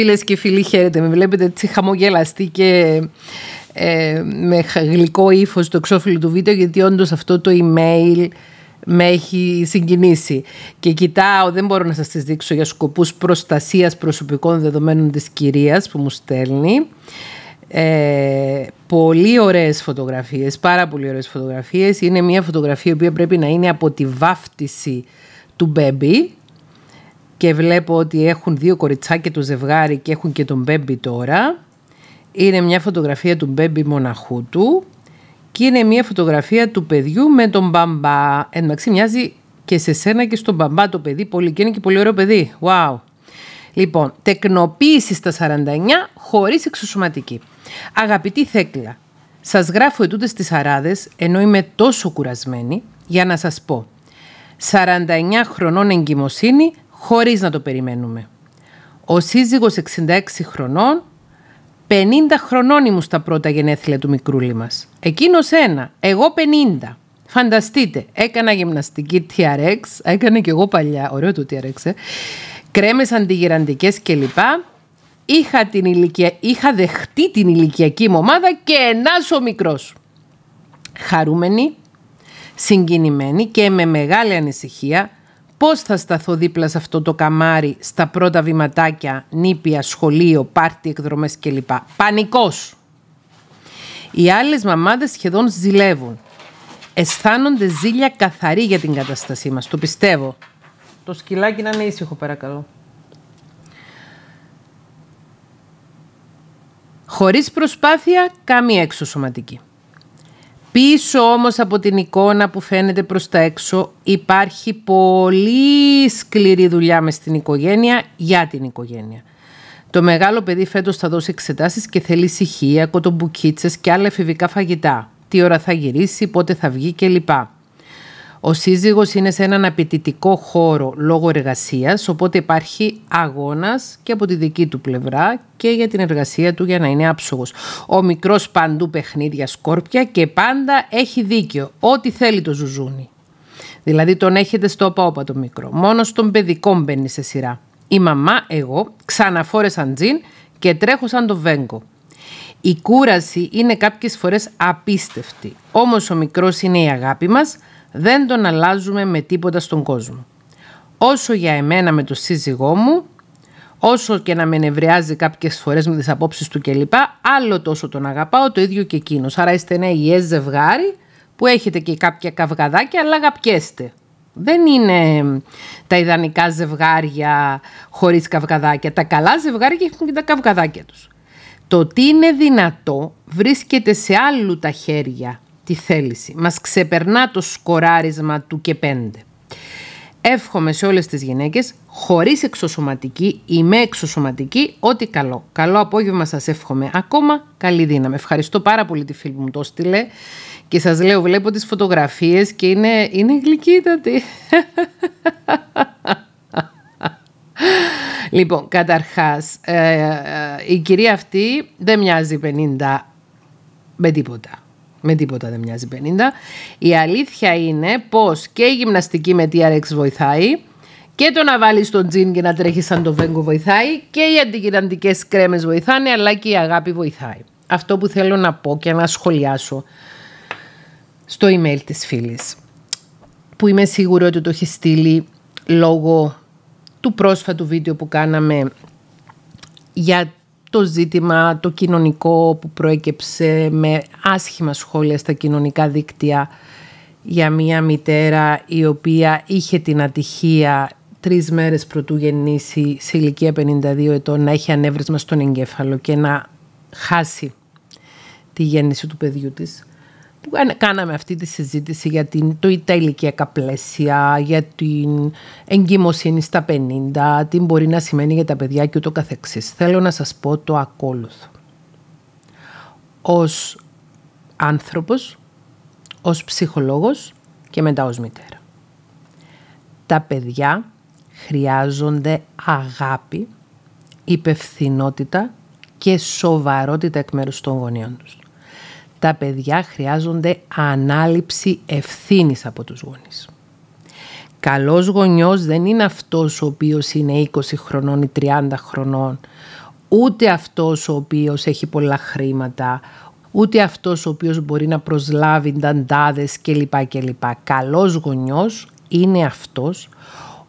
Φίλες και φίλοι χαίρετε, με βλέπετε έτσι χαμογελαστή και ε, με γλυκό ύφος το εξώφυλλο του βίντεο γιατί όντως αυτό το email με έχει συγκινήσει. Και κοιτάω, δεν μπορώ να σας τις δείξω για σκοπούς προστασίας προσωπικών δεδομένων της κυρίας που μου στέλνει. Ε, πολύ ωραίες φωτογραφίες, πάρα πολύ ωραίες φωτογραφίες. Είναι μια φωτογραφία που πρέπει να είναι από τη βάφτιση του μπέμπι και βλέπω ότι έχουν δύο κοριτσάκια το ζευγάρι και έχουν και τον Μπέμπι τώρα. Είναι μια φωτογραφία του Μπέμπι μοναχού του και είναι μια φωτογραφία του παιδιού με τον μπαμπά. Εν μοιάζει και σε σένα και στον μπαμπά το παιδί πολύ και είναι και πολύ ωραίο παιδί. Wow. Λοιπόν, τεκνοποίηση στα 49 χωρίς εξωσωματική. Αγαπητή Θέκλα, Σας γράφω ετούτες στι αράδες ενώ είμαι τόσο κουρασμένη για να σας πω. 49 χρονών εγκυμοσύνη χωρίς να το περιμένουμε. Ο σύζυγος 66 χρονών, 50 χρονών ήμουν στα πρώτα γενέθλια του μικρούλη μας. Εκείνος ένα, εγώ 50. Φανταστείτε, έκανα γυμναστική TRX, έκανα και εγώ παλιά, ωραίο το TRX, ε. κρέμες αντιγυραντικές κλπ. Είχα, την ηλικια... είχα δεχτεί την ηλικιακή μου ομάδα και ενάς ο μικρός. Χαρούμενη, συγκινημένη και με μεγάλη ανησυχία πώς θα σταθώ δίπλα σε αυτό το καμάρι στα πρώτα βηματάκια, νήπια, σχολείο, πάρτι, εκδρομές κλπ. Πανικός! Οι άλλες μαμάδες σχεδόν ζηλεύουν. Αισθάνονται ζήλια καθαρή για την κατάστασή μας. Το πιστεύω. Το σκυλάκι να είναι ήσυχο, παρακαλώ. Χωρίς προσπάθεια, καμία εξωσωματική. Πίσω όμως από την εικόνα που φαίνεται προς τα έξω υπάρχει πολύ σκληρή δουλειά μες στην οικογένεια για την οικογένεια. Το μεγάλο παιδί φέτος θα δώσει εξετάσεις και θέλει ησυχία, κοτομπουκίτσες και άλλα εφηβικά φαγητά. Τι ώρα θα γυρίσει, πότε θα βγει κλπ. Ο σύζυγος είναι σε έναν απαιτητικό χώρο λόγω εργασίας, οπότε υπάρχει αγώνας και από τη δική του πλευρά και για την εργασία του για να είναι άψογος. Ο μικρός παντού παιχνίδια σκόρπια και πάντα έχει δίκιο, ό,τι θέλει το ζουζούνι. Δηλαδή τον έχετε στο όπα το μικρό, μόνος στον παιδικό μπαίνει σε σειρά. Η μαμά, εγώ, ξαναφόρεσαν τζιν και τρέχω σαν το βέγκο. Η κούραση είναι κάποιες φορές απίστευτη, όμως ο μικρός είναι η αγάπη μας, δεν τον αλλάζουμε με τίποτα στον κόσμο. Όσο για εμένα με τον σύζυγό μου, όσο και να με νευριάζει κάποιες φορές με τις απόψεις του κλπ, άλλο τόσο τον αγαπάω, το ίδιο και εκείνος. Άρα είστε ένα υγιές ζευγάρι που έχετε και κάποια καυγαδάκια, αλλά αγαπιέστε. Δεν είναι τα ιδανικά ζευγάρια χωρίς καυγαδάκια. Τα καλά ζευγάρια έχουν και τα καυγαδάκια τους. Το τι είναι δυνατό βρίσκεται σε άλλου τα χέρια τη Μας ξεπερνά το σκοράρισμα του και πέντε. Εύχομαι σε όλες τις γυναίκες, χωρίς εξωσωματική ή με εξωσωματική, ό,τι καλό. Καλό απόγευμα σας εύχομαι. Ακόμα καλή δύναμη. Ευχαριστώ πάρα πολύ τη φίλη μου το στείλε. Και σας λέω, βλέπω τις φωτογραφίες και είναι, είναι γλυκύτατη. Λοιπόν, καταρχάς, ε, ε, η κυρία αυτή δεν μοιάζει 50 με τίποτα. Με τίποτα δεν μοιάζει 50. Η αλήθεια είναι πως και η γυμναστική με TRX βοηθάει και το να βάλεις τον τζιν και να τρέχεις σαν το βέγκο βοηθάει και οι αντικυδαντικέ κρέμες βοηθάνε, αλλά και η αγάπη βοηθάει. Αυτό που θέλω να πω και να σχολιάσω στο email της φίλης που είμαι σίγουρη ότι το έχει στείλει λόγω του πρόσφατου βίντεο που κάναμε για το ζήτημα το κοινωνικό που προέκυψε με άσχημα σχόλια στα κοινωνικά δίκτυα για μια μητέρα η οποία είχε την ατυχία τρεις μέρες πρωτού γεννήσει σε ηλικία 52 ετών να έχει ανέβρισμα στον εγκέφαλο και να χάσει τη γέννηση του παιδιού της κάναμε αυτή τη συζήτηση για την, το ηλικιακά πλαίσια, για την εγκυμοσύνη στα 50, τι μπορεί να σημαίνει για τα παιδιά και ούτω καθεξής. Θέλω να σας πω το ακόλουθο. Ως άνθρωπος, ως ψυχολόγος και μετά ως μητέρα. Τα παιδιά χρειάζονται αγάπη, υπευθυνότητα και σοβαρότητα εκ μέρους των γονείων τους τα παιδιά χρειάζονται ανάληψη ευθύνης από τους γονείς. Καλός γονιός δεν είναι αυτός ο οποίος είναι 20 χρονών ή 30 χρονών, ούτε αυτός ο οποίος έχει πολλά χρήματα, ούτε αυτός ο οποίος μπορεί να προσλάβει νταντάδες κλπ. κλπ. Καλός γονιός είναι αυτός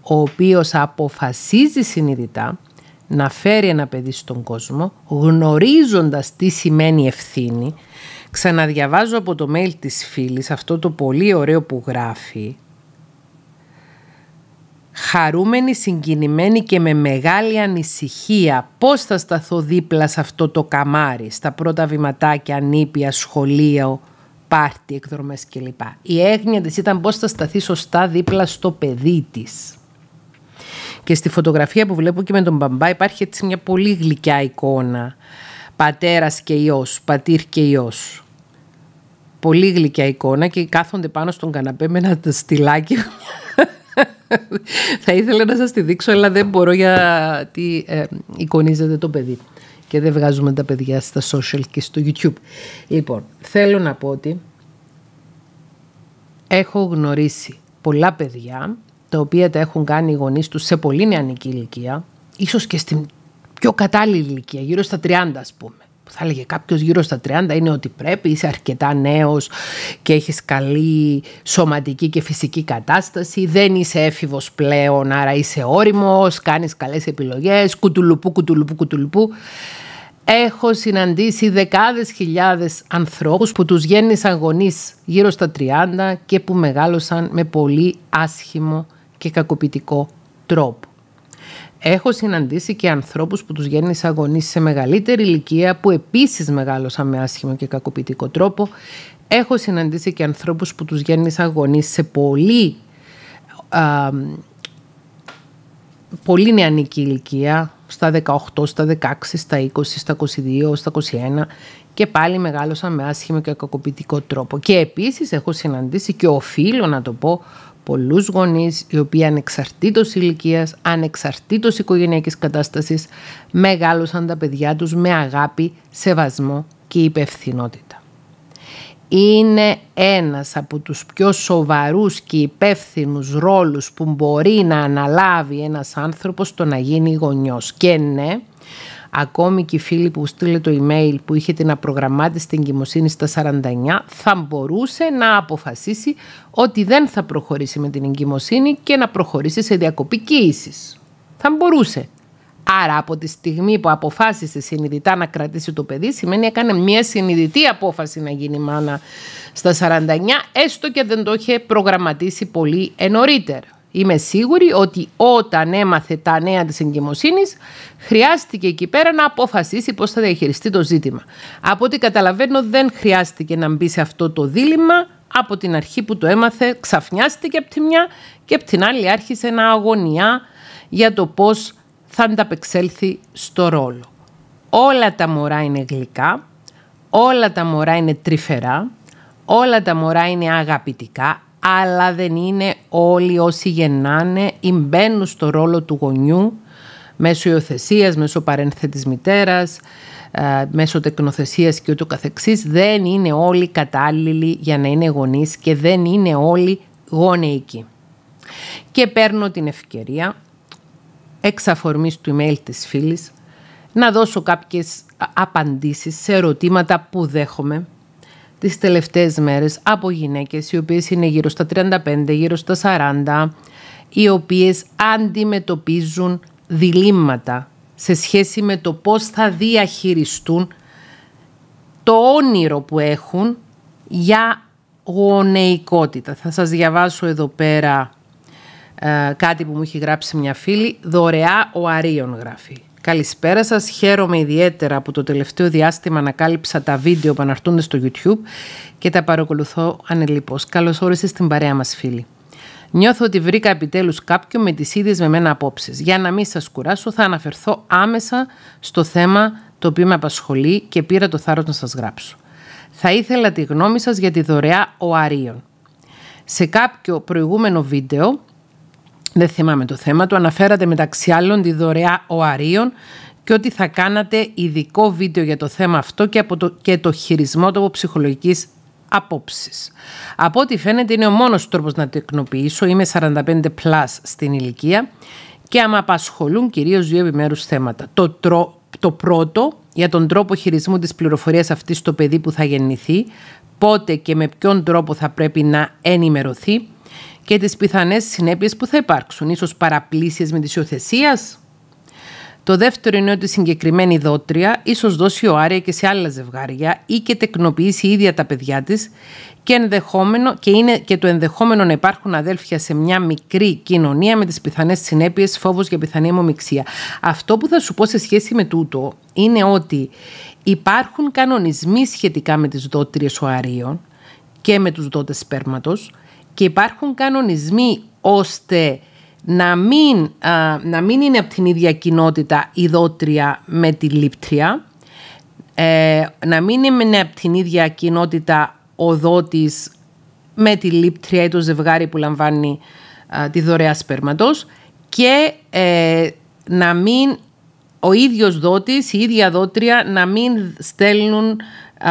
ο οποίος αποφασίζει συνειδητά να φέρει ένα παιδί στον κόσμο γνωρίζοντας τι σημαίνει ευθύνη, Ξαναδιαβάζω από το mail της φίλης αυτό το πολύ ωραίο που γράφει. Χαρούμενη, συγκινημένη και με μεγάλη ανησυχία πώς θα σταθώ δίπλα σε αυτό το καμάρι, στα πρώτα βηματάκια, νήπια, σχολείο, πάρτι, εκδρομές κλπ. Η έγνοια της ήταν πώς θα σταθεί σωστά δίπλα στο παιδί της. Και στη φωτογραφία που βλέπω και με τον μπαμπά υπάρχει έτσι μια πολύ γλυκιά εικόνα πατέρας και ιός, πατήρ και ιός. Πολύ γλυκιά εικόνα και κάθονται πάνω στον καναπέ με ένα στυλάκι. Θα ήθελα να σας τη δείξω, αλλά δεν μπορώ γιατί ε, εικονίζεται το παιδί. Και δεν βγάζουμε τα παιδιά στα social και στο YouTube. Λοιπόν, θέλω να πω ότι έχω γνωρίσει πολλά παιδιά, τα οποία τα έχουν κάνει οι γονείς τους σε πολύ νεανική ηλικία, ίσως και στην πιο κατάλληλη ηλικία, γύρω στα 30 ας πούμε. θα έλεγε κάποιος γύρω στα 30 είναι ότι πρέπει, είσαι αρκετά νέος και έχεις καλή σωματική και φυσική κατάσταση, δεν είσαι έφηβος πλέον, άρα είσαι όριμος, κάνεις καλές επιλογές, κουτουλουπού, κουτουλουπού, κουτουλουπού. Έχω συναντήσει δεκάδες χιλιάδες ανθρώπους που τους γέννησαν γονείς γύρω στα 30 και που μεγάλωσαν με πολύ άσχημο και κακοποιητικό τρόπο. Έχω συναντήσει και ανθρώπους που τους γέννησα γονείς σε μεγαλύτερη ηλικία που επίσης μεγάλωσαν με άσχημο και κακοποιητικό τρόπο. Έχω συναντήσει και ανθρώπους που τους γέννησα γονείς σε πολύ, α, πολύ νεανική ηλικία, στα 18, στα 16, στα 20, στα 22, στα 21 και πάλι μεγάλωσαν με άσχημο και κακοποιητικό τρόπο. Και επίσης έχω συναντήσει και οφείλω να το πω πολλούς γονείς οι οποίοι ανεξαρτήτως ηλικίας, ανεξαρτήτως οικογενειακής κατάστασης μεγάλωσαν τα παιδιά τους με αγάπη, σεβασμό και υπευθυνότητα. Είναι ένας από τους πιο σοβαρούς και υπεύθυνους ρόλους που μπορεί να αναλάβει ένας άνθρωπος το να γίνει γονιός. Και ναι, Ακόμη και οι φίλοι που στείλε το email που είχε την απρογραμμάτη στην εγκυμοσύνη στα 49 θα μπορούσε να αποφασίσει ότι δεν θα προχωρήσει με την εγκυμοσύνη και να προχωρήσει σε διακοπή κοίησης. Θα μπορούσε. Άρα από τη στιγμή που αποφάσισε συνειδητά να κρατήσει το παιδί σημαίνει έκανε μια συνειδητή απόφαση να γίνει μάνα στα 49 έστω και δεν το είχε προγραμματίσει πολύ νωρίτερα. Είμαι σίγουρη ότι όταν έμαθε τα νέα της εγκυμοσύνης χρειάστηκε εκεί πέρα να αποφασίσει πώς θα διαχειριστεί το ζήτημα. Από ό,τι καταλαβαίνω δεν χρειάστηκε να μπει σε αυτό το δίλημα από την αρχή που το έμαθε ξαφνιάστηκε από τη μια και από την άλλη άρχισε να αγωνιά για το πώς θα ανταπεξέλθει στο ρόλο. Όλα τα μωρά είναι γλυκά, όλα τα μωρά είναι τρυφερά, όλα τα μωρά είναι αγαπητικά, αλλά δεν είναι όλοι όσοι γεννάνε ή μπαίνουν στο ρόλο του γονιού μέσω υιοθεσίας, μέσω παρένθετης μητέρας, ε, μέσω τεκνοθεσίας και ούτω καθεξής. Δεν είναι όλοι κατάλληλοι για να είναι γονείς και δεν είναι όλοι γονεϊκοί. Και παίρνω την ευκαιρία, εξ αφορμής του email της φίλης, να δώσω κάποιες απαντήσεις σε ερωτήματα που δέχομαι τις τελευταίες μέρες από γυναίκες οι οποίες είναι γύρω στα 35, γύρω στα 40, οι οποίες αντιμετωπίζουν διλήμματα σε σχέση με το πώς θα διαχειριστούν το όνειρο που έχουν για γονεϊκότητα. Θα σας διαβάσω εδώ πέρα ε, κάτι που μου έχει γράψει μια φίλη. Δωρεά ο Αρίων γράφει. Καλησπέρα σας, χαίρομαι ιδιαίτερα που το τελευταίο διάστημα ανακάλυψα τα βίντεο που αναρτούνται στο YouTube και τα παρακολουθώ ανελίπως. Καλώς όρισες στην παρέα μας φίλοι. Νιώθω ότι βρήκα επιτέλους κάποιον με τις ίδιες με μένα απόψεις. Για να μην σας κουράσω θα αναφερθώ άμεσα στο θέμα το οποίο με απασχολεί και πήρα το θάρρος να σας γράψω. Θα ήθελα τη γνώμη σας για τη δωρεά Αρίων. Σε κάποιο προηγούμενο βίντεο δεν θυμάμαι το θέμα του, αναφέρατε μεταξύ άλλων τη δωρεά ο Αρίων... και ότι θα κάνατε ειδικό βίντεο για το θέμα αυτό και, από το, και το χειρισμό του ψυχολογικής Από ό,τι φαίνεται είναι ο μόνος τρόπος να τεκνοποιήσω, είμαι 45 plus στην ηλικία και άμα απασχολούν κυρίως δύο επιμέρους θέματα. Το, το πρώτο για τον τρόπο χειρισμού της πληροφορίας αυτής στο παιδί που θα γεννηθεί, πότε και με ποιον τρόπο θα πρέπει να ενημερωθεί, και τις πιθανές συνέπειες που θα υπάρξουν, ίσως παραπλήσεις με τη υιοθεσίας. Το δεύτερο είναι ότι η συγκεκριμένη δότρια ίσως δώσει οάρια και σε άλλα ζευγάρια ή και τεκνοποιήσει η και τεκνοποιησει ιδια τα παιδιά της και, ενδεχόμενο, και είναι και το ενδεχόμενο να υπάρχουν αδέλφια σε μια μικρή κοινωνία με τις πιθανές συνέπειες φόβος για πιθανή αιμομιξία. Αυτό που θα σου πω σε σχέση με τούτο είναι ότι υπάρχουν κανονισμοί σχετικά με τις δότριες οαρίων και με τους δότες σπέρματος και υπάρχουν κανονισμοί ώστε να μην, να μην είναι από την ίδια κοινότητα η δότρια με τη λήπτρια, ε, να μην είναι από την ίδια κοινότητα ο δότης με τη λήπτρια ή το ζευγάρι που λαμβάνει τη δωρεά σπέρματος και ε, να μην ο ίδιος δότης, η ίδια δότρια να μην στέλνουν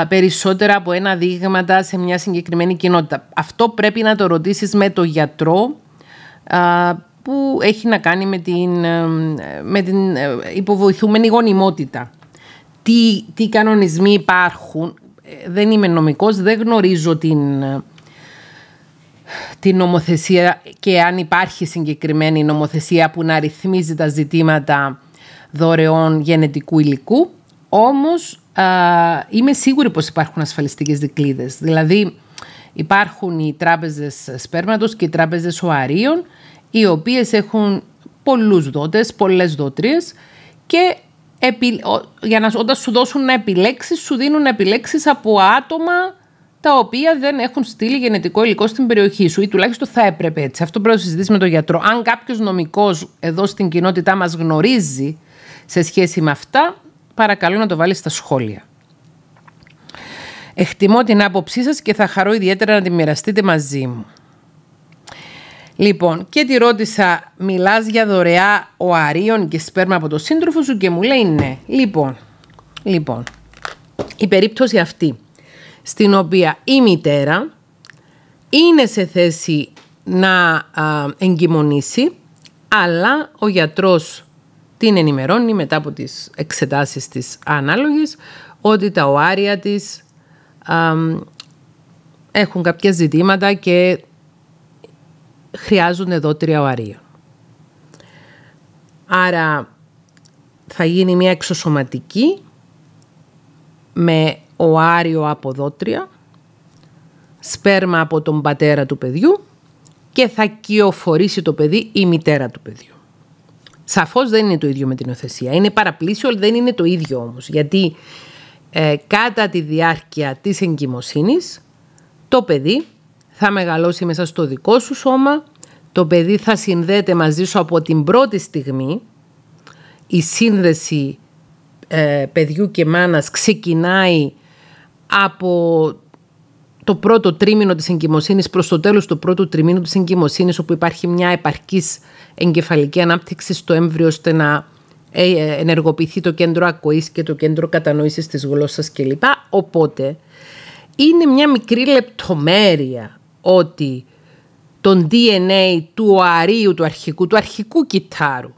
περισσότερα από ένα δείγματα σε μια συγκεκριμένη κοινότητα. Αυτό πρέπει να το ρωτήσεις με το γιατρό που έχει να κάνει με την, ε, με την ε, υποβοηθούμενη γονιμότητα. Τι, τι κανονισμοί υπάρχουν. Ε, δεν είμαι νομικός, δεν γνωρίζω την, την νομοθεσία και αν υπάρχει συγκεκριμένη νομοθεσία που να ρυθμίζει τα ζητήματα δωρεών γενετικού υλικού. Όμως είμαι σίγουρη πως υπάρχουν ασφαλιστικές δικλείδες. Δηλαδή υπάρχουν οι τράπεζες σπέρματος και οι τράπεζες οαρίων οι οποίες έχουν πολλούς δότες, πολλές δότριες και για να, όταν σου δώσουν να επιλέξεις, σου δίνουν να επιλέξεις από άτομα τα οποία δεν έχουν στείλει γενετικό υλικό στην περιοχή σου ή τουλάχιστον θα έπρεπε έτσι. Αυτό πρέπει να συζητήσει με τον γιατρό. Αν κάποιος νομικός εδώ στην κοινότητά μας γνωρίζει σε σχέση με αυτά, παρακαλώ να το βάλεις στα σχόλια. Εκτιμώ την άποψή σας και θα χαρώ ιδιαίτερα να τη μοιραστείτε μαζί μου. Λοιπόν, και τη ρώτησα, μιλάς για δωρεά ο αρίων και σπέρμα από το σύντροφο σου και μου λέει ναι. Λοιπόν, λοιπόν η περίπτωση αυτή, στην οποία η μητέρα είναι σε θέση να εγκυμονήσει, αλλά ο γιατρός την ενημερώνει μετά από τις εξετάσεις της ανάλογης ότι τα οάρια της έχουν κάποια ζητήματα και χρειάζονται δότρια οαρία. Άρα θα γίνει μια εξωσωματική με οάριο από δότρια, σπέρμα από τον πατέρα του παιδιού και θα κυοφορήσει το παιδί η μητέρα του παιδιού. Σαφώς δεν είναι το ίδιο με την οθεσία. Είναι παραπλήσιο, αλλά δεν είναι το ίδιο όμως. Γιατί ε, κατά τη διάρκεια της εγκυμοσύνης, το παιδί θα μεγαλώσει μέσα στο δικό σου σώμα, το παιδί θα συνδέεται μαζί σου από την πρώτη στιγμή. Η σύνδεση ε, παιδιού και μάνας ξεκινάει από το πρώτο τρίμηνο της εγκυμοσύνης προς το τέλος του πρώτου τριμήνου της εγκυμοσύνης όπου υπάρχει μια επαρκής εγκεφαλική ανάπτυξη στο έμβριο ώστε να ε, ε, ενεργοποιηθεί το κέντρο ακοής και το κέντρο κατανόησης της γλώσσας κλπ. Οπότε είναι μια μικρή λεπτομέρεια ότι τον DNA του αρίου, του αρχικού, του αρχικού κιτάρου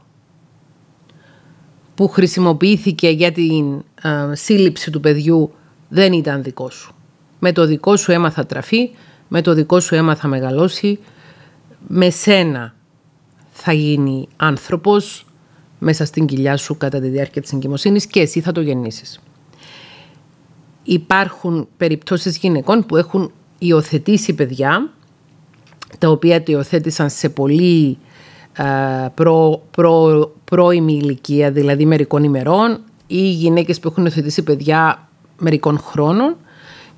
που χρησιμοποιήθηκε για την ε, σύλληψη του παιδιού δεν ήταν δικό σου με το δικό σου αίμα θα τραφεί, με το δικό σου αίμα θα μεγαλώσει, με σένα θα γίνει άνθρωπος μέσα στην κοιλιά σου κατά τη διάρκεια της εγκυμοσύνης και εσύ θα το γεννήσεις. Υπάρχουν περιπτώσεις γυναικών που έχουν υιοθετήσει παιδιά, τα οποία το υιοθέτησαν σε πολύ προ, πρώιμη ηλικία, δηλαδή μερικών ημερών, ή γυναίκες που έχουν υιοθετήσει παιδιά μερικών χρόνων,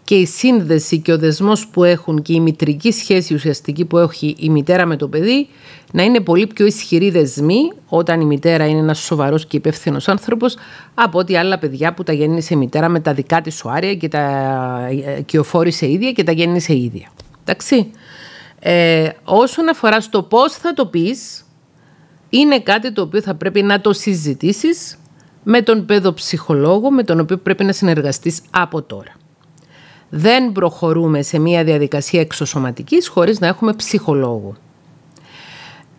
και η σύνδεση και ο δεσμός που έχουν και η μητρική σχέση ουσιαστική που έχει η μητέρα με το παιδί να είναι πολύ πιο ισχυρή δεσμοί όταν η μητέρα είναι ένας σοβαρός και υπεύθυνος άνθρωπος από ότι άλλα παιδιά που τα γέννησε η μητέρα με τα δικά της σοάρια και τα ε, κοιοφόρησε ίδια και τα γέννησε ίδια. Εντάξει. Ε, όσον αφορά στο πώς θα το πεις, είναι κάτι το οποίο θα πρέπει να το συζητήσεις με τον παιδοψυχολόγο με τον οποίο πρέπει να συνεργαστείς από τώρα δεν προχωρούμε σε μια διαδικασία εξωσωματικής χωρίς να έχουμε ψυχολόγο.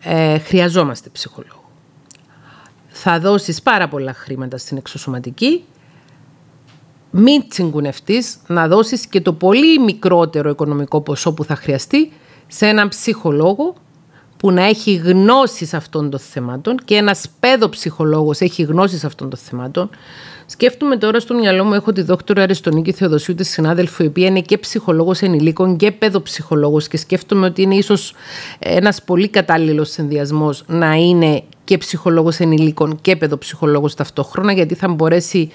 Ε, χρειαζόμαστε ψυχολόγο. Θα δώσεις πάρα πολλά χρήματα στην εξωσωματική, μην τσιγκουνευτείς να δώσεις και το πολύ μικρότερο οικονομικό ποσό που θα χρειαστεί σε έναν ψυχολόγο που να έχει γνώσεις αυτών των θεμάτων και ένας παιδοψυχολόγος έχει γνώσεις αυτών των θεμάτων. Σκέφτομαι τώρα στο μυαλό μου, έχω τη δόκτωρα Αριστονίκη Θεοδοσίου, τη συνάδελφο, η οποία είναι και ψυχολόγος ενηλίκων και παιδοψυχολόγος και σκέφτομαι ότι είναι ίσως ένας πολύ κατάλληλος συνδυασμός να είναι και ψυχολόγος ενηλίκων και παιδοψυχολόγος ταυτόχρονα, γιατί θα μπορέσει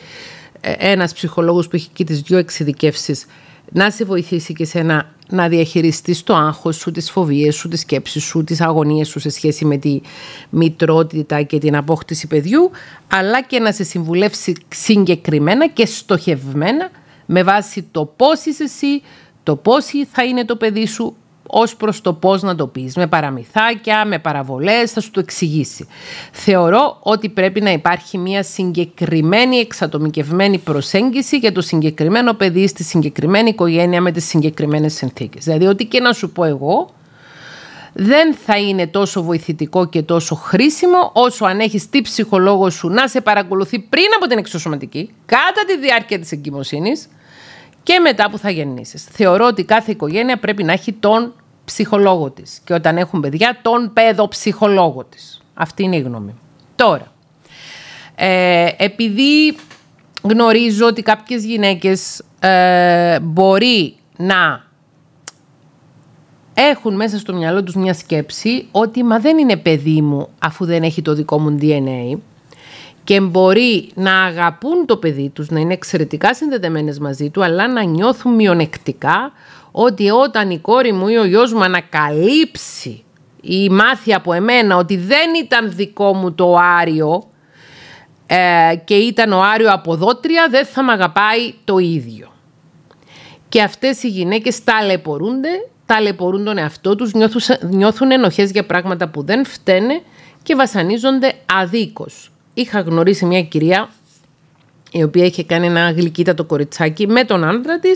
ε, ένας ψυχολόγος που έχει και τις δύο εξειδικεύσεις να σε βοηθήσει και σε ένα να διαχειριστείς το άγχος σου, τις φοβίες σου, τις σκέψεις σου, τις αγωνίες σου σε σχέση με τη μητρότητα και την απόκτηση παιδιού, αλλά και να σε συμβουλεύσει συγκεκριμένα και στοχευμένα με βάση το πώς είσαι εσύ, το πώς θα είναι το παιδί σου, ως προς το πώς να το πεις. Με παραμυθάκια, με παραβολές, θα σου το εξηγήσει. Θεωρώ ότι πρέπει να υπάρχει μια συγκεκριμένη εξατομικευμένη προσέγγιση για το συγκεκριμένο παιδί στη συγκεκριμένη οικογένεια με τις συγκεκριμένες συνθήκες. Δηλαδή, ό,τι και να σου πω εγώ, δεν θα είναι τόσο βοηθητικό και τόσο χρήσιμο όσο αν έχεις τι ψυχολόγο σου να σε παρακολουθεί πριν από την εξωσωματική, κατά τη διάρκεια της εγκυμοσύνης, και μετά που θα γεννήσεις. Θεωρώ ότι κάθε οικογένεια πρέπει να έχει τον ψυχολόγο της και όταν έχουν παιδιά τον παιδοψυχολόγο της. Αυτή είναι η γνώμη Τώρα, ε, επειδή γνωρίζω ότι κάποιες γυναίκες ε, μπορεί να έχουν μέσα στο μυαλό τους μια σκέψη ότι «Μα δεν είναι παιδί μου αφού δεν έχει το δικό μου DNA» και μπορεί να αγαπούν το παιδί τους, να είναι εξαιρετικά συνδεδεμένες μαζί του, αλλά να νιώθουν μειονεκτικά ότι όταν η κόρη μου ή ο γιος μου ανακαλύψει ή μάθει από εμένα ότι δεν ήταν δικό μου το άριο ε, και ήταν ο άριο από δότρια, δεν θα με αγαπάει το ίδιο. Και αυτές οι γυναίκες ταλαιπωρούνται, ταλαιπωρούν τον εαυτό τους, νιώθουν, νιώθουν ενοχές για πράγματα που δεν φταίνε και βασανίζονται αδίκως είχα γνωρίσει μια κυρία η οποία είχε κάνει ένα γλυκύτατο κοριτσάκι με τον άντρα της,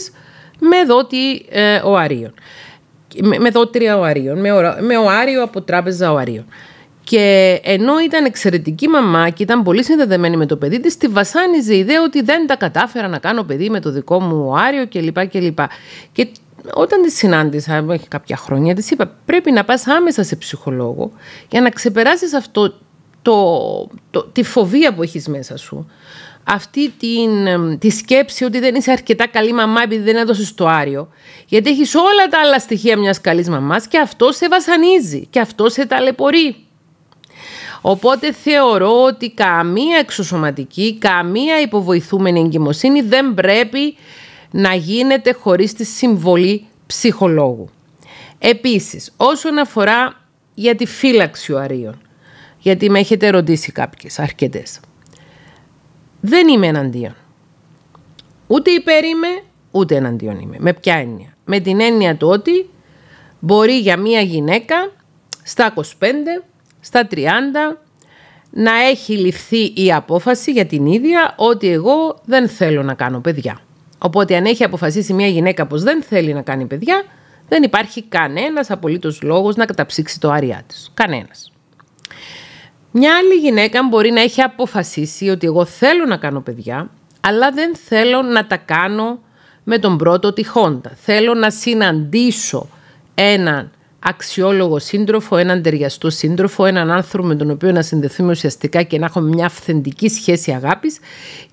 με δότη ε, ο Αρίων. Με, με ο Αρίων, με, με οάριο από τράπεζα οαρίων. Και ενώ ήταν εξαιρετική μαμά και ήταν πολύ συνδεδεμένη με το παιδί της, τη βασάνιζε η ιδέα ότι δεν τα κατάφερα να κάνω παιδί με το δικό μου οάριο κλπ. κλπ. Και όταν τη συνάντησα, έχει κάποια χρόνια, της είπα: Πρέπει να πας άμεσα σε ψυχολόγο για να ξεπεράσεις αυτό το, τη φοβία που έχεις μέσα σου, αυτή την, τη σκέψη ότι δεν είσαι αρκετά καλή μαμά επειδή δεν έδωσες το άριο. Γιατί έχεις όλα τα άλλα στοιχεία μιας καλής μαμάς και αυτό σε βασανίζει και αυτό σε ταλαιπωρεί. Οπότε θεωρώ ότι καμία εξωσωματική, καμία υποβοηθούμενη εγκυμοσύνη δεν πρέπει να γίνεται χωρίς τη συμβολή ψυχολόγου. Επίσης, όσον αφορά για τη φύλαξη αρίων γιατί με έχετε ρωτήσει κάποιες αρκετές. Δεν είμαι εναντίον. Ούτε υπέρ είμαι, ούτε εναντίον είμαι. Με ποια έννοια. Με την έννοια του ότι μπορεί για μία γυναίκα στα 25, στα 30 να έχει ληφθεί η απόφαση για την ίδια ότι εγώ δεν θέλω να κάνω παιδιά. Οπότε αν έχει αποφασίσει μια γυναίκα πως δεν θέλει να κάνει παιδιά, δεν υπάρχει κανένας απολύτως λόγος να καταψύξει το άριά της. Κανένας. Μια άλλη γυναίκα μπορεί να έχει αποφασίσει ότι εγώ θέλω να κάνω παιδιά, αλλά δεν θέλω να τα κάνω με τον πρώτο τυχόντα. Θέλω να συναντήσω έναν αξιόλογο σύντροφο, έναν ταιριαστό σύντροφο, έναν άνθρωπο με τον οποίο να συνδεθούμε ουσιαστικά και να έχουμε μια αυθεντική σχέση αγάπης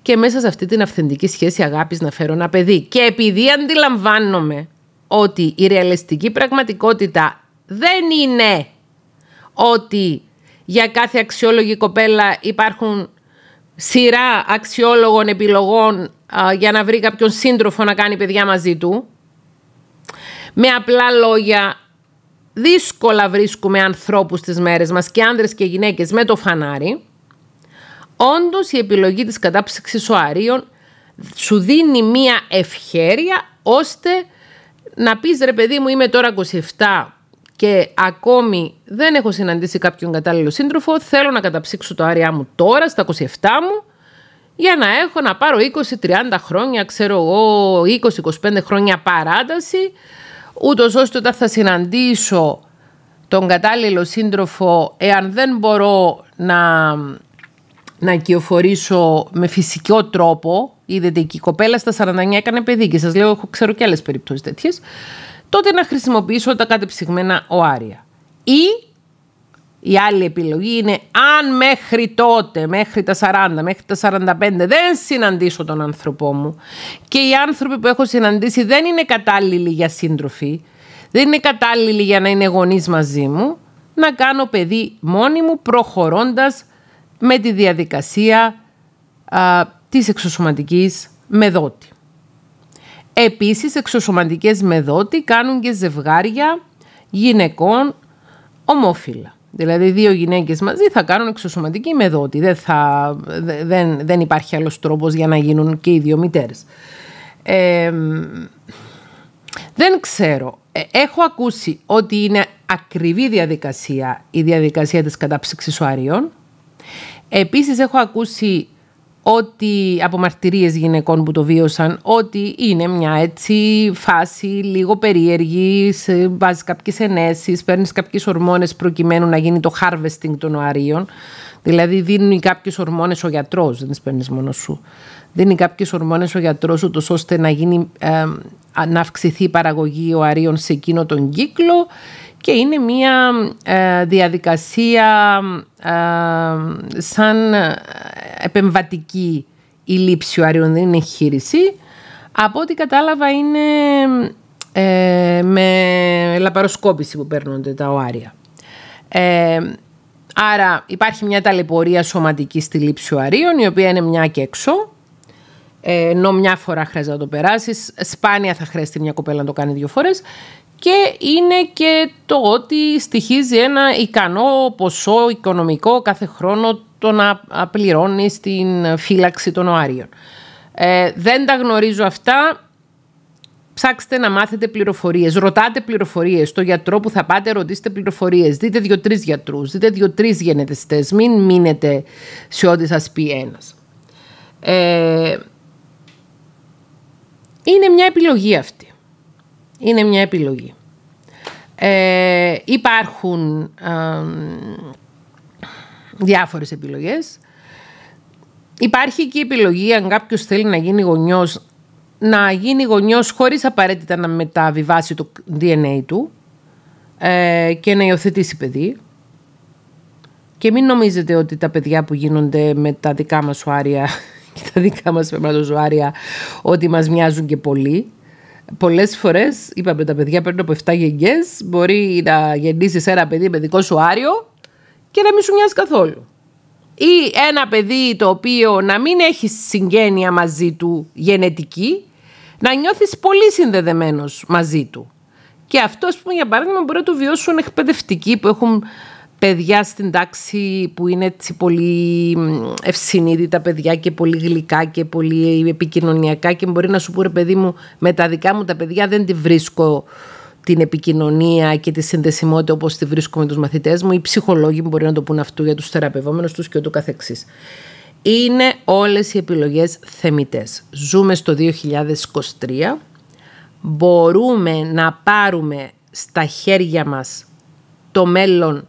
και μέσα σε αυτή την αυθεντική σχέση αγάπης να φέρω ένα παιδί. Και επειδή αντιλαμβάνομαι ότι η ρεαλιστική πραγματικότητα δεν είναι ότι για κάθε αξιόλογη κοπέλα υπάρχουν σειρά αξιόλογων επιλογών για να βρει κάποιον σύντροφο να κάνει παιδιά μαζί του. Με απλά λόγια, δύσκολα βρίσκουμε ανθρώπους στις μέρες μας και άνδρες και γυναίκες με το φανάρι. Όντως η επιλογή της κατάψυξης Άριων σου δίνει μία ευχέρεια ώστε να πεις ρε παιδί μου είμαι τώρα 27 και ακόμη δεν έχω συναντήσει κάποιον κατάλληλο σύντροφο, θέλω να καταψύξω το άριά μου τώρα, στα 27 μου, για να έχω να πάρω 20-30 χρόνια, ξέρω εγώ, 20-25 χρόνια παράταση, ούτως ώστε όταν θα συναντήσω τον κατάλληλο σύντροφο, εάν δεν μπορώ να, να κυοφορήσω με φυσικό τρόπο, είδατε και η κοπέλα στα 49 έκανε παιδί και σας λέω, έχω, ξέρω και άλλες περιπτώσεις τέτοιες, τότε να χρησιμοποιήσω τα κατεψυγμένα οάρια. Ή η άλλη επιλογή είναι αν μέχρι τότε, μέχρι τα 40, μέχρι τα 45 δεν συναντήσω τον άνθρωπό μου και οι άνθρωποι που έχω συναντήσει δεν είναι κατάλληλοι για σύντροφοι, δεν είναι κατάλληλοι για να είναι γονείς μαζί μου, να κάνω παιδί μόνη μου προχωρώντας με τη διαδικασία α, της εξωσωματικής μεδότη. Επίσης, εξωσωματικές δότη κάνουν και ζευγάρια γυναικών ομόφυλα. Δηλαδή, δύο γυναίκες μαζί θα κάνουν εξωσωματική μεδότη. Δεν, δεν, δεν υπάρχει άλλος τρόπος για να γίνουν και οι δύο μητέρες. δεν ξέρω. Ε, έχω ακούσει ότι είναι ακριβή διαδικασία η διαδικασία της κατάψυξης οαρίων. Επίσης έχω ακούσει ότι από μαρτυρίες γυναικών που το βίωσαν, ότι είναι μια έτσι φάση λίγο περίεργη, βάζεις κάποιες ενέσεις, παίρνεις κάποιες ορμόνες προκειμένου να γίνει το harvesting των οαρίων. Δηλαδή δίνουν κάποιες ορμόνες ο γιατρός, δεν τις παίρνεις μόνος σου. Δίνει κάποιες ορμόνες ο γιατρός ώστε να, γίνει, ε, να αυξηθεί η παραγωγή οαρίων σε εκείνο τον κύκλο και είναι μία ε, διαδικασία ε, σαν ε, επεμβατική η λήψη ορίων, δεν είναι χείριση. Από ό,τι κατάλαβα είναι ε, με λαπαροσκόπηση που παίρνονται τα οάρια. άρα υπάρχει μια ταλαιπωρία σωματική στη λήψη αρίων, η οποία είναι μια και έξω. ενώ μια φορά χρειάζεται να το περάσεις, σπάνια θα χρειαστεί μια κοπέλα να το κάνει δύο φορές και είναι και το ότι στοιχίζει ένα ικανό ποσό οικονομικό κάθε χρόνο το να πληρώνει στην φύλαξη των οάριων. Ε, δεν τα γνωρίζω αυτά. Ψάξτε να μάθετε πληροφορίες. Ρωτάτε πληροφορίες. Το γιατρό που θα πάτε, ρωτήστε πληροφορίες. Δείτε δύο-τρει γιατρούς. Δείτε δύο-τρει γενετιστέ. Μην μείνετε σε ό,τι σας πει ένας. Ε, είναι μια επιλογή αυτή είναι μια επιλογή. Ε, υπάρχουν ε, διάφορες επιλογές. Υπάρχει και η επιλογή αν κάποιος θέλει να γίνει γονιός, να γίνει γονιός χωρίς απαραίτητα να μεταβιβάσει το DNA του ε, και να υιοθετήσει παιδί. Και μην νομίζετε ότι τα παιδιά που γίνονται με τα δικά μας σουάρια και τα δικά μας ζουάρια ότι μας μοιάζουν και πολύ πολλές φορές, είπαμε τα παιδιά παίρνουν από 7 γενιές, μπορεί να γεννήσεις ένα παιδί με δικό σου άριο και να μην σου μοιάζει καθόλου. Ή ένα παιδί το οποίο να μην έχει συγγένεια μαζί του γενετική, να νιώθεις πολύ συνδεδεμένος μαζί του. Και αυτό, ας πούμε, για παράδειγμα, μπορεί να το βιώσουν εκπαιδευτικοί που έχουν παιδιά στην τάξη που είναι έτσι πολύ ευσυνείδητα παιδιά και πολύ γλυκά και πολύ επικοινωνιακά και μπορεί να σου πω παιδί μου με τα δικά μου τα παιδιά δεν τη βρίσκω την επικοινωνία και τη συνδεσιμότητα όπως τη βρίσκω με τους μαθητές μου οι ψυχολόγοι μπορεί να το πούν αυτού για τους θεραπευόμενους τους και ούτω καθεξής. Είναι όλες οι επιλογές θεμητές. Ζούμε στο 2023, μπορούμε να πάρουμε στα χέρια μας το μέλλον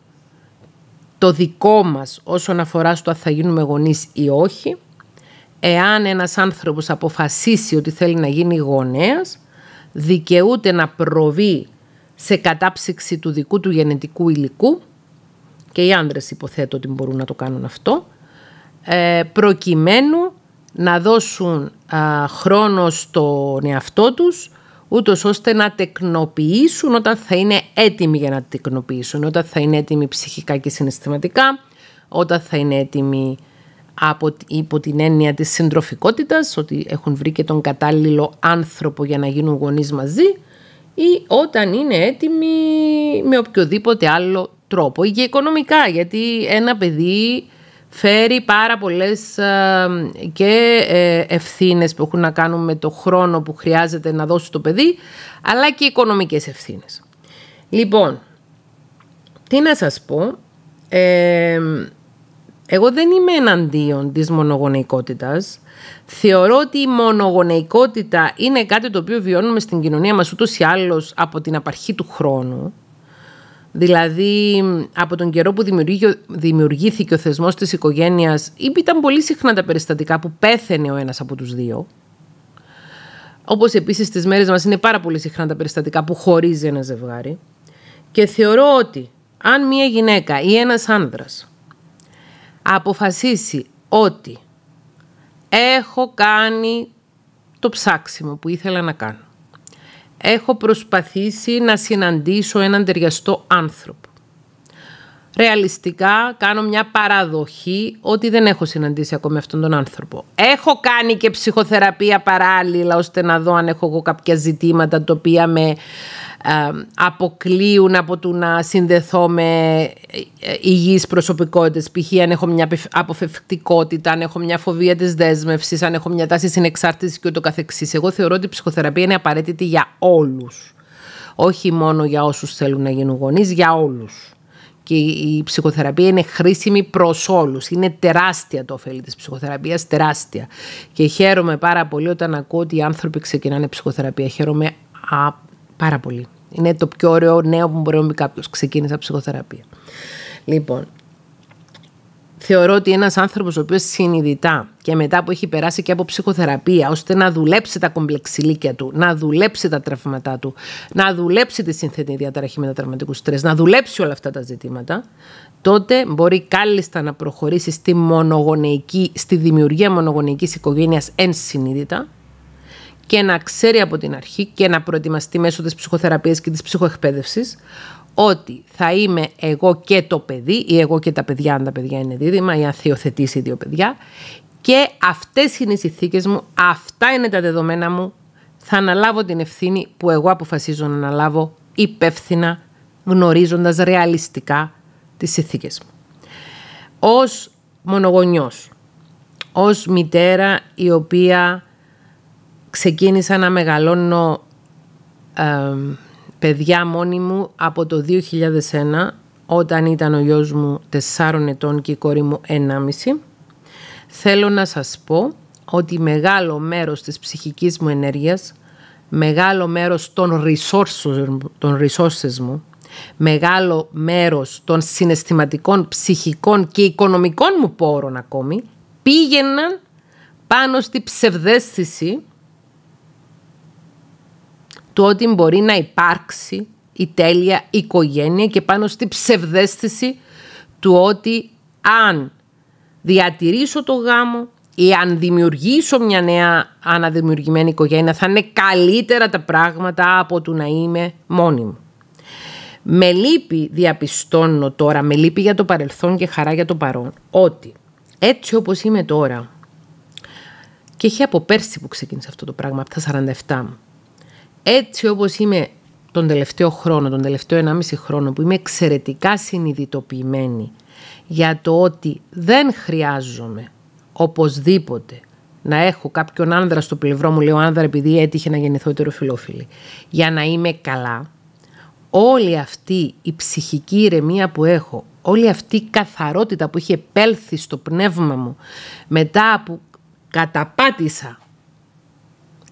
το δικό μας όσον αφορά στο αν θα γίνουμε γονείς ή όχι, εάν ένας άνθρωπος αποφασίσει ότι θέλει να γίνει γονέας, δικαιούται να προβεί σε κατάψυξη του δικού του γενετικού υλικού και οι άνδρες υποθέτω ότι μπορούν να το κάνουν αυτό, ε, προκειμένου να δώσουν χρόνο στον εαυτό τους ούτως ώστε να τεκνοποιήσουν όταν θα είναι έτοιμοι για να τεκνοποιήσουν, όταν θα είναι έτοιμοι ψυχικά και συναισθηματικά, όταν θα είναι έτοιμοι από, υπό την έννοια της συντροφικότητας, ότι έχουν βρει και τον κατάλληλο άνθρωπο για να γίνουν γονείς μαζί, ή όταν είναι έτοιμοι με οποιοδήποτε άλλο τρόπο ή και οικονομικά γιατί ένα παιδί φέρει πάρα πολλές ε, και ε, ευθύνες που έχουν να κάνουν με το χρόνο που χρειάζεται να δώσει το παιδί, αλλά και οικονομικές ευθύνες. Λοιπόν, τι να σας πω, εγώ δεν είμαι εναντίον της μονογονεϊκότητας. Θεωρώ ότι η μονογονεϊκότητα είναι κάτι το οποίο βιώνουμε στην κοινωνία μας ούτως ή άλλως από την απαρχή του χρόνου. Δηλαδή, από τον καιρό που δημιουργήθηκε ο θεσμός της οικογένειας, ήταν πολύ συχνά τα περιστατικά που πέθαινε ο ένας από τους δύο. Όπως επίσης στις μέρες μας είναι πάρα πολύ συχνά τα περιστατικά που χωρίζει ένα ζευγάρι. Και θεωρώ ότι αν μία γυναίκα ή ένας άνδρας αποφασίσει ότι έχω κάνει το ψάξιμο που ήθελα να κάνω έχω προσπαθήσει να συναντήσω έναν ταιριαστό άνθρωπο ρεαλιστικά κάνω μια παραδοχή ότι δεν έχω συναντήσει ακόμη αυτόν τον άνθρωπο. Έχω κάνει και ψυχοθεραπεία παράλληλα ώστε να δω αν έχω εγώ κάποια ζητήματα τα οποία με ε, αποκλείουν από το να συνδεθώ με ε, ε, υγιείς προσωπικότητες π.χ. αν έχω μια αποφευκτικότητα, αν έχω μια φοβία της δέσμευσης, αν έχω μια τάση συνεξάρτησης και ούτω καθεξής. Εγώ θεωρώ ότι η ψυχοθεραπεία είναι απαραίτητη για όλους. Όχι μόνο για όσους θέλουν να γίνουν γονείς, για όλους και η ψυχοθεραπεία είναι χρήσιμη προς όλους. Είναι τεράστια το ωφέλη της ψυχοθεραπείας, τεράστια. Και χαίρομαι πάρα πολύ όταν ακούω ότι οι άνθρωποι ξεκινάνε ψυχοθεραπεία. Χαίρομαι α, πάρα πολύ. Είναι το πιο ωραίο νέο που μπορεί να μπει κάποιος. Ξεκίνησα ψυχοθεραπεία. Λοιπόν, θεωρώ ότι ένας άνθρωπος ο οποίος συνειδητά και μετά που έχει περάσει και από ψυχοθεραπεία ώστε να δουλέψει τα κομπλεξιλίκια του, να δουλέψει τα τραύματά του, να δουλέψει τη σύνθετη διαταραχή μετατραυματικού στρες, να δουλέψει όλα αυτά τα ζητήματα, τότε μπορεί κάλλιστα να προχωρήσει στη, μονογονεϊκή, στη δημιουργία μονογονεϊκής οικογένειας συνείδητα και να ξέρει από την αρχή και να προετοιμαστεί μέσω της ψυχοθεραπείας και της ψυχοεκπαίδευσης ότι θα είμαι εγώ και το παιδί ή εγώ και τα παιδιά αν τα παιδιά είναι δίδυμα ή αν θεωθετήσει δύο παιδιά και αυτές είναι οι συνθήκες μου, αυτά είναι τα δεδομένα μου, θα αναλάβω την ευθύνη που εγώ αποφασίζω να αναλάβω υπεύθυνα γνωρίζοντας ρεαλιστικά τις συνθήκες μου. Ως μονογονιός, ως μητέρα η οποία ξεκίνησα να μεγαλώνω παιδιά μόνη μου από το 2001 όταν ήταν ο γιος μου 4 ετών και η κόρη μου 1,5. Θέλω να σας πω ότι μεγάλο μέρος της ψυχικής μου ενέργειας, μεγάλο μέρος των resources, των resources μου, μεγάλο μέρος των συναισθηματικών, ψυχικών και οικονομικών μου πόρων ακόμη, πήγαιναν πάνω στη ψευδέστηση του ότι μπορεί να υπάρξει η τέλεια οικογένεια και πάνω στη ψευδέστηση του ότι αν διατηρήσω το γάμο ή αν δημιουργήσω μια νέα αναδημιουργημένη οικογένεια θα είναι καλύτερα τα πράγματα από το να είμαι μόνη μου. Με λύπη διαπιστώνω τώρα, με λύπη για το παρελθόν και χαρά για το παρόν, ότι έτσι όπως είμαι τώρα και έχει από πέρσι που ξεκίνησε αυτό το πράγμα, από τα 47 έτσι όπως είμαι τον τελευταίο χρόνο, τον τελευταίο 1,5 χρόνο που είμαι εξαιρετικά συνειδητοποιημένη για το ότι δεν χρειάζομαι οπωσδήποτε να έχω κάποιον άνδρα στο πλευρό μου, λέω άνδρα επειδή έτυχε να γεννηθώ ετεροφιλόφιλη, για να είμαι καλά, όλη αυτή η ψυχική ηρεμία που έχω, όλη αυτή η καθαρότητα που είχε επέλθει στο πνεύμα μου μετά που καταπάτησα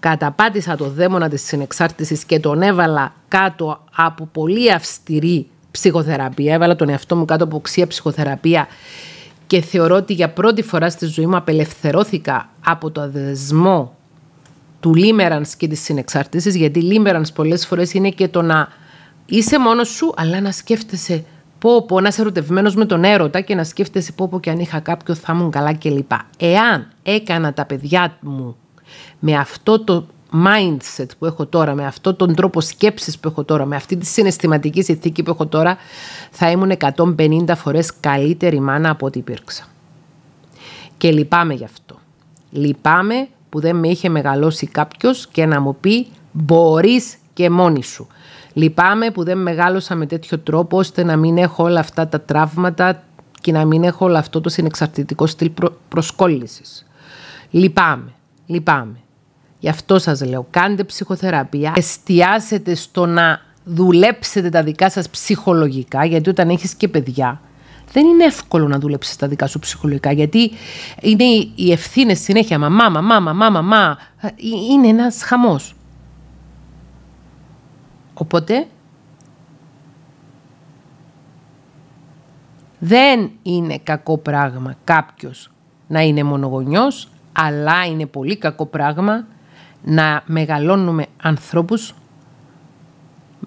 καταπάτησα το δαίμονα της συνεξάρτησης και τον έβαλα κάτω από πολύ αυστηρή ψυχοθεραπεία. Έβαλα τον εαυτό μου κάτω από οξία ψυχοθεραπεία και θεωρώ ότι για πρώτη φορά στη ζωή μου απελευθερώθηκα από το δεσμό του λίμερανς και της συνεξάρτησης, γιατί λίμερανς πολλές φορές είναι και το να είσαι μόνος σου, αλλά να σκέφτεσαι πω πω, να είσαι με τον έρωτα και να σκέφτεσαι πω και αν είχα κάποιο θα ήμουν καλά κλπ. Εάν έκανα τα παιδιά μου με αυτό το mindset που έχω τώρα, με αυτόν τον τρόπο σκέψης που έχω τώρα, με αυτή τη συναισθηματική συνθήκη που έχω τώρα, θα ήμουν 150 φορές καλύτερη μάνα από ό,τι υπήρξα. Και λυπάμαι γι' αυτό. Λυπάμαι που δεν με είχε μεγαλώσει κάποιος και να μου πει «μπορείς και μόνη σου». Λυπάμαι που δεν μεγάλωσα με τέτοιο τρόπο ώστε να μην έχω όλα αυτά τα τραύματα και να μην έχω όλο αυτό το συνεξαρτητικό στυλ προ- προσκόλλησης. Λυπάμαι. Λυπάμαι. Γι' αυτό σας λέω, κάντε ψυχοθεραπεία, εστιάσετε στο να δουλέψετε τα δικά σας ψυχολογικά, γιατί όταν έχεις και παιδιά, δεν είναι εύκολο να δουλέψεις τα δικά σου ψυχολογικά, γιατί είναι οι ευθύνες συνέχεια, μαμά, μάμα, μάμα, μάμα, μα, είναι ένας χαμός. Οπότε, δεν είναι κακό πράγμα κάποιος να είναι μονογονιός, αλλά είναι πολύ κακό πράγμα να μεγαλώνουμε ανθρώπους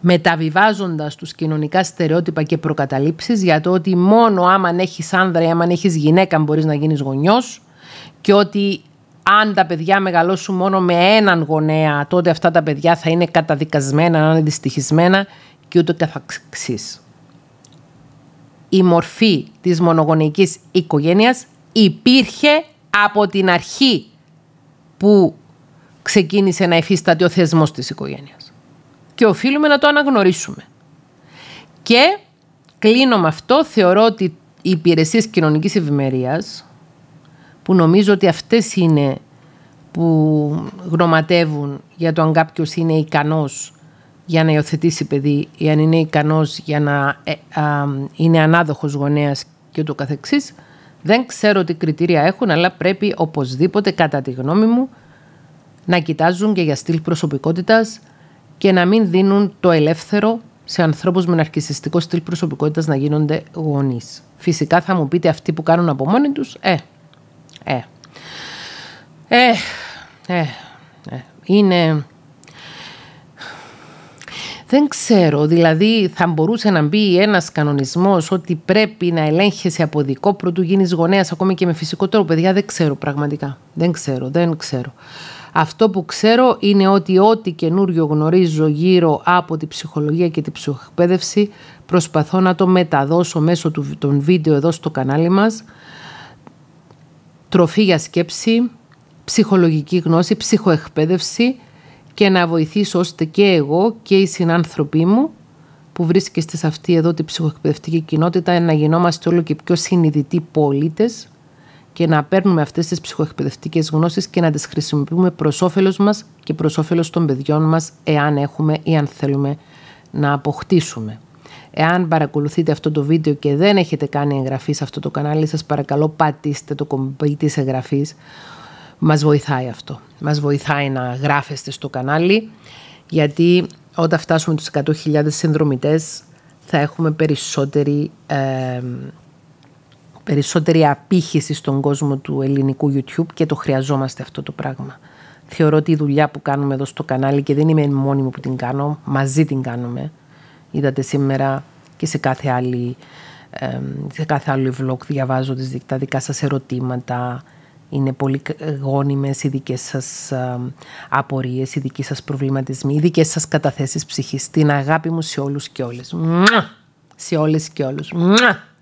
μεταβιβάζοντας τους κοινωνικά στερεότυπα και προκαταλήψεις για το ότι μόνο άμα έχεις άνδρα ή άμα έχεις γυναίκα μπορείς να γίνεις γονιός και ότι αν τα παιδιά μεγαλώσουν μόνο με έναν γονέα τότε αυτά τα παιδιά θα είναι καταδικασμένα, να είναι δυστυχισμένα και θα καθαξής. Η μορφή της μονογονεϊκής οικογένειας υπήρχε από την αρχή που ξεκίνησε να υφίσταται ο θεσμός της οικογένειας. Και οφείλουμε να το αναγνωρίσουμε. Και κλείνω με αυτό, θεωρώ ότι οι υπηρεσίες κοινωνικής ευημερίας, που νομίζω ότι αυτές είναι που γνωματεύουν για το αν κάποιος είναι ικανός για να υιοθετήσει παιδί ή αν είναι ικανός για να ε, είναι ανάδοχος γονέας και το καθεξής, δεν ξέρω τι κριτήρια έχουν, αλλά πρέπει οπωσδήποτε, κατά τη γνώμη μου, να κοιτάζουν και για στυλ προσωπικότητας και να μην δίνουν το ελεύθερο σε ανθρώπους με ναρκιστικό στυλ προσωπικότητας να γίνονται γονείς. Φυσικά θα μου πείτε αυτοί που κάνουν από μόνοι τους, ε, ε, ε, ε, ε. ε είναι δεν ξέρω, δηλαδή θα μπορούσε να μπει ένας κανονισμός ότι πρέπει να ελέγχεσαι από δικό πρώτου γίνεις γονέας, ακόμη και με φυσικό τρόπο. Παιδιά, δεν ξέρω πραγματικά. Δεν ξέρω, δεν ξέρω. Αυτό που ξέρω είναι ότι ό,τι καινούριο γνωρίζω γύρω από τη ψυχολογία και τη ψυχοεκπαίδευση, προσπαθώ να το μεταδώσω μέσω του, των βίντεο εδώ στο κανάλι μας. Τροφή για σκέψη, ψυχολογική γνώση, ψυχοεκπαίδευση και να βοηθήσω ώστε και εγώ και οι συνάνθρωποι μου που βρίσκεστε σε αυτή εδώ την ψυχοεκπαιδευτική κοινότητα να γινόμαστε όλο και πιο συνειδητοί πολίτες και να παίρνουμε αυτές τις ψυχοεκπαιδευτικές γνώσεις και να τις χρησιμοποιούμε προς όφελος μας και προς όφελος των παιδιών μας εάν έχουμε ή αν θέλουμε να αποκτήσουμε. Εάν παρακολουθείτε αυτό το βίντεο και δεν έχετε κάνει εγγραφή σε αυτό το κανάλι σας παρακαλώ πατήστε το κομπή της εγγραφής μας βοηθάει αυτό. Μας βοηθάει να γράφεστε στο κανάλι, γιατί όταν φτάσουμε τους 100.000 συνδρομητές θα έχουμε περισσότερη, ε, περισσότερη απήχηση στον κόσμο του ελληνικού YouTube και το χρειαζόμαστε αυτό το πράγμα. Θεωρώ ότι η δουλειά που κάνουμε εδώ στο κανάλι και δεν είμαι μόνη μου που την κάνω, μαζί την κάνουμε. Είδατε σήμερα και σε κάθε άλλη σε κάθε άλλο vlog διαβάζω τα δικά σας ερωτήματα, είναι πολύ γόνιμες οι δικές σας απορίες, οι δικοί σας προβληματισμοί, οι δικές σας καταθέσεις ψυχής. Την αγάπη μου σε όλους και όλες. Μουα! Σε όλες και όλους. Μουα!